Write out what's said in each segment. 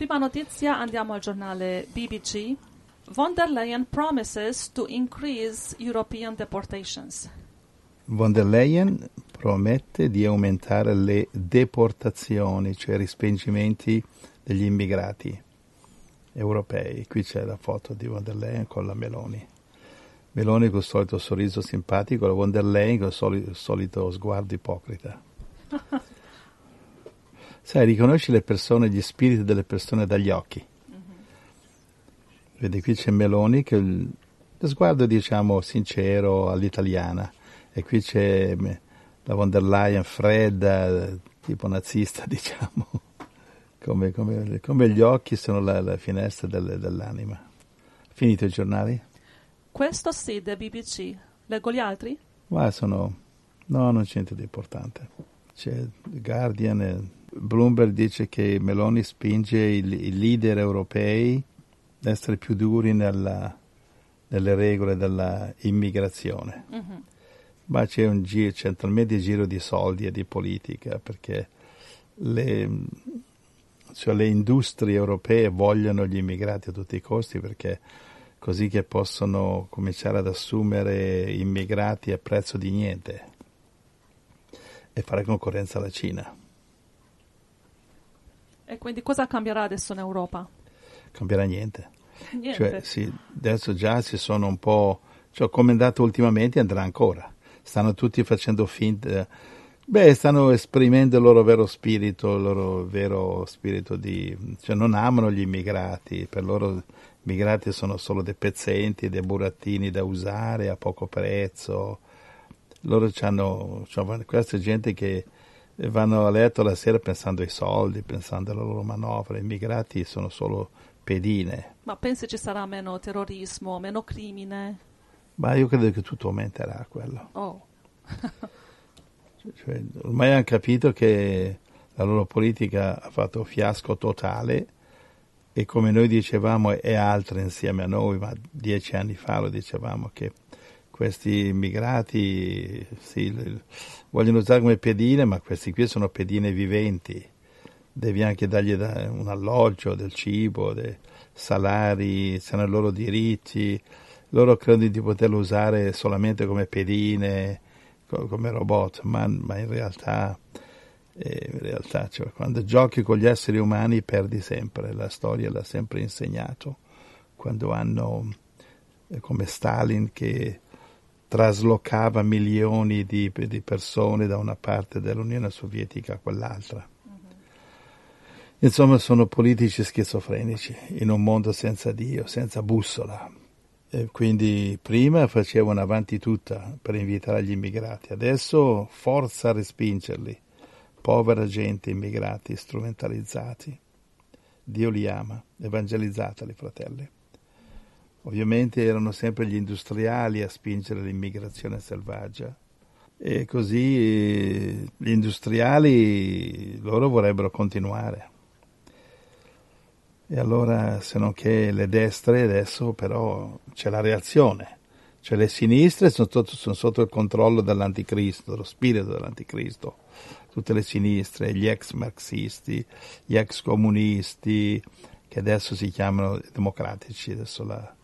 Prima notizia andiamo al giornale BBC. Von der Leyen promises to increase European deportations. Von der Leyen promette di aumentare le deportazioni, cioè i respingimenti degli immigrati europei. Qui c'è la foto di von der Leyen con la Meloni. Meloni con il solito sorriso simpatico, la von der Leyen con il solito sguardo ipocrita. sai, riconosci le persone, gli spiriti delle persone dagli occhi. Uh-huh. Vedi, qui c'è Meloni che il, lo sguardo, diciamo, sincero all'italiana, e qui c'è la von der Leyen fredda, tipo nazista, diciamo, come, come, come gli occhi sono la, la finestra del, dell'anima. Finito i giornali? Questo sì, da BBC. Leggo gli altri? Ma sono... No, non c'è niente di importante. C'è The Guardian, Bloomberg dice che Meloni spinge i leader europei ad essere più duri nella, nelle regole dell'immigrazione. Mm-hmm. Ma c'è, un giro, c'è talmente giro di soldi e di politica perché le, cioè le industrie europee vogliono gli immigrati a tutti i costi perché così che possono cominciare ad assumere immigrati a prezzo di niente e fare concorrenza alla Cina. E quindi cosa cambierà adesso in Europa? Cambierà niente. niente. Cioè, sì, adesso già si sono un po'... Cioè, come è andato ultimamente andrà ancora. Stanno tutti facendo finta... Beh, stanno esprimendo il loro vero spirito, il loro vero spirito di... Cioè, non amano gli immigrati, per loro i migrati sono solo dei pezzenti, dei burattini da usare a poco prezzo. Loro hanno... Cioè, questa gente che vanno a letto la sera pensando ai soldi, pensando alla loro manovra. I migrati sono solo pedine. Ma pensi ci sarà meno terrorismo, meno crimine? Ma io credo che tutto aumenterà quello. Oh. cioè, ormai hanno capito che la loro politica ha fatto fiasco totale e come noi dicevamo e altri insieme a noi, ma dieci anni fa lo dicevamo che questi immigrati sì, vogliono usare come pedine, ma questi qui sono pedine viventi, devi anche dargli un alloggio, del cibo, dei salari, sono i loro diritti, loro credono di poterlo usare solamente come pedine, come robot, ma, ma in realtà, eh, in realtà cioè, quando giochi con gli esseri umani perdi sempre, la storia l'ha sempre insegnato, quando hanno eh, come Stalin che traslocava milioni di, di persone da una parte dell'Unione Sovietica a quell'altra. Mm-hmm. Insomma, sono politici schizofrenici in un mondo senza Dio, senza bussola. E quindi prima facevano avanti tutta per invitare gli immigrati, adesso forza a respingerli. Povera gente, immigrati, strumentalizzati. Dio li ama, evangelizzateli, fratelli. Ovviamente erano sempre gli industriali a spingere l'immigrazione selvaggia e così eh, gli industriali loro vorrebbero continuare. E allora, se non che le destre adesso però c'è la reazione, cioè le sinistre sono sotto, sono sotto il controllo dell'anticristo, dello spirito dell'anticristo, tutte le sinistre, gli ex marxisti, gli ex comunisti, che adesso si chiamano democratici, adesso la,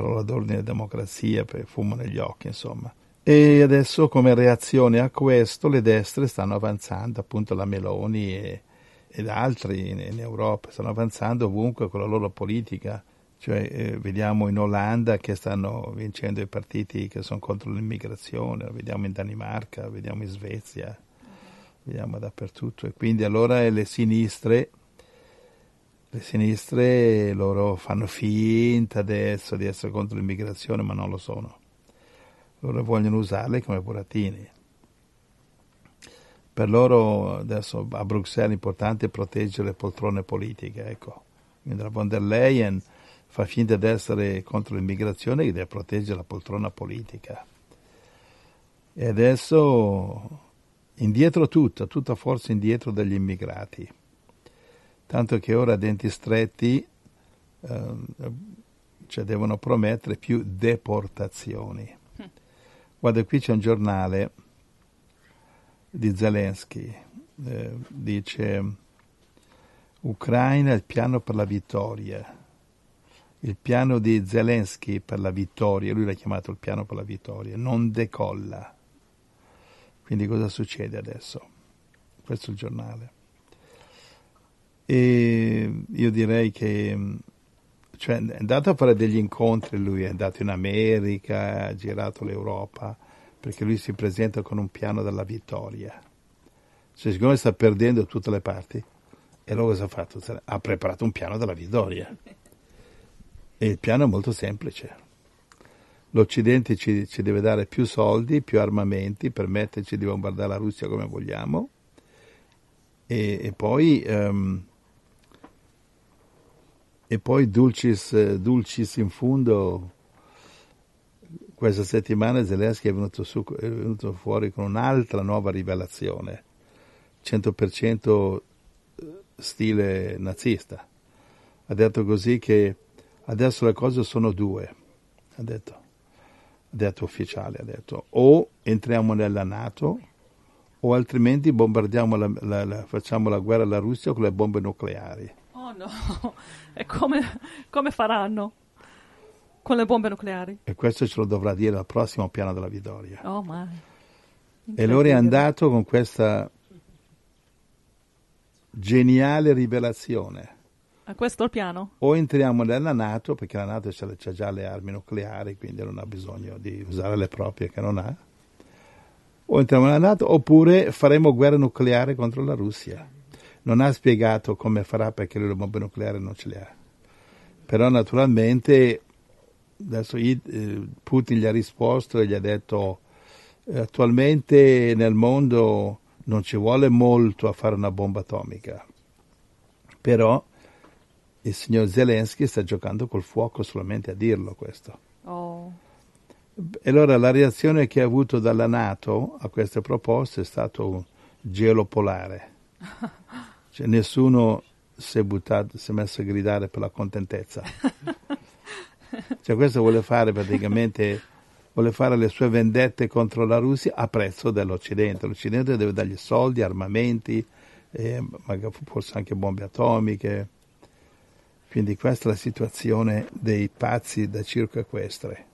parola d'ordine democrazia, fumo negli occhi, insomma. E adesso come reazione a questo le destre stanno avanzando, appunto la Meloni e, ed altri in, in, Europa, stanno avanzando ovunque con la loro politica. Cioè, eh, vediamo in Olanda che stanno vincendo i partiti che sono contro l'immigrazione, vediamo in Danimarca, vediamo in Svezia, vediamo dappertutto. E quindi allora le sinistre le sinistre loro fanno finta adesso di essere contro l'immigrazione, ma non lo sono. Loro vogliono usarle come burattini. Per loro adesso a Bruxelles è importante proteggere le poltrone politiche, ecco. Quindi la von der Leyen fa finta di essere contro l'immigrazione e deve proteggere la poltrona politica. E adesso indietro tutto, tutta forza indietro dagli immigrati tanto che ora denti stretti eh, cioè devono promettere più deportazioni. Hm. Guarda, qui c'è un giornale di Zelensky, eh, dice Ucraina, il piano per la vittoria. Il piano di Zelensky per la vittoria, lui l'ha chiamato il piano per la vittoria, non decolla. Quindi cosa succede adesso? Questo è il giornale. E io direi che mm, cioè, è andato a fare degli incontri, lui è andato in America, ha girato l'Europa, perché lui si presenta con un piano della vittoria. Cioè, siccome sta perdendo tutte le parti, e allora cosa ha fatto? Ha preparato un piano della vittoria. E il piano è molto semplice. L'Occidente ci, ci, deve dare più soldi, più armamenti, permetterci di bombardare la Russia come vogliamo e, e poi um, e poi Dulcis, eh, Dulcis in fondo, questa settimana Zelensky è venuto, su, è venuto fuori con un'altra nuova rivelazione, 100% eh, stile nazista. Ha detto così che adesso le cose sono due, ha detto, ha detto ufficiale, ha detto, o entriamo nella Nato o altrimenti bombardiamo la, la, la, facciamo la guerra alla Russia con le bombe nucleari faranno? e come, come faranno? Con le bombe nucleari? E questo ce lo dovrà dire al prossimo piano della Vittoria. Oh, ma... E loro è andato con questa geniale rivelazione. A questo il piano? O entriamo nella Nato, perché la Nato ha già le armi nucleari, quindi non ha bisogno di usare le proprie che non ha. O entriamo nella Nato, oppure faremo guerra nucleare contro la Russia non ha spiegato come farà perché le bombe nucleari non ce le ha. Però naturalmente adesso eh, Putin gli ha risposto e gli ha detto eh, attualmente nel mondo non ci vuole molto a fare una bomba atomica, però il signor Zelensky sta giocando col fuoco solamente a dirlo questo. Oh. E allora la reazione che ha avuto dalla Nato a queste proposte è stato un gelo polare. Cioè, nessuno si è buttato, si è messo a gridare per la contentezza. cioè, questo vuole fare praticamente, vuole fare le sue vendette contro la Russia a prezzo dell'Occidente. L'Occidente deve dargli soldi, armamenti, eh, forse anche bombe atomiche. Quindi questa è la situazione dei pazzi da circo equestre.